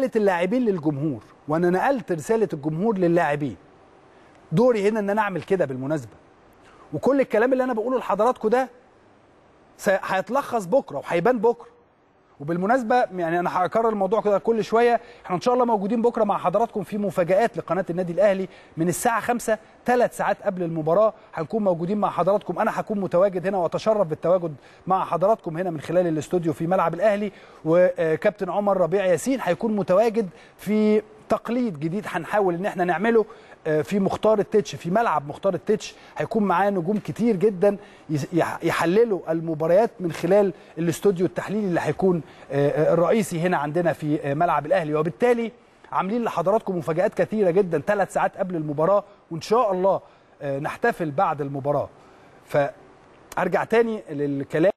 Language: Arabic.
رساله اللاعبين للجمهور وانا نقلت رساله الجمهور للاعبين دوري هنا ان انا اعمل كده بالمناسبه وكل الكلام اللي انا بقوله لحضراتكم ده هيتلخص بكره وهيبان بكره وبالمناسبه يعني انا هكرر الموضوع كده كل شويه احنا ان شاء الله موجودين بكره مع حضراتكم في مفاجات لقناه النادي الاهلي من الساعه 5 ثلاث ساعات قبل المباراه هنكون موجودين مع حضراتكم انا هكون متواجد هنا واتشرف بالتواجد مع حضراتكم هنا من خلال الاستوديو في ملعب الاهلي وكابتن عمر ربيع ياسين هيكون متواجد في تقليد جديد هنحاول ان احنا نعمله آه، في مختار التتش في ملعب مختار التتش هيكون معاه نجوم كتير جدا يحللوا المباريات من خلال الاستوديو التحليلي اللي هيكون آه، آه، الرئيسي هنا عندنا في ملعب الاهلي وبالتالي عاملين لحضراتكم مفاجات كثيره جدا ثلاث ساعات قبل المباراه وان شاء الله نحتفل بعد المباراه فارجع تاني للكلام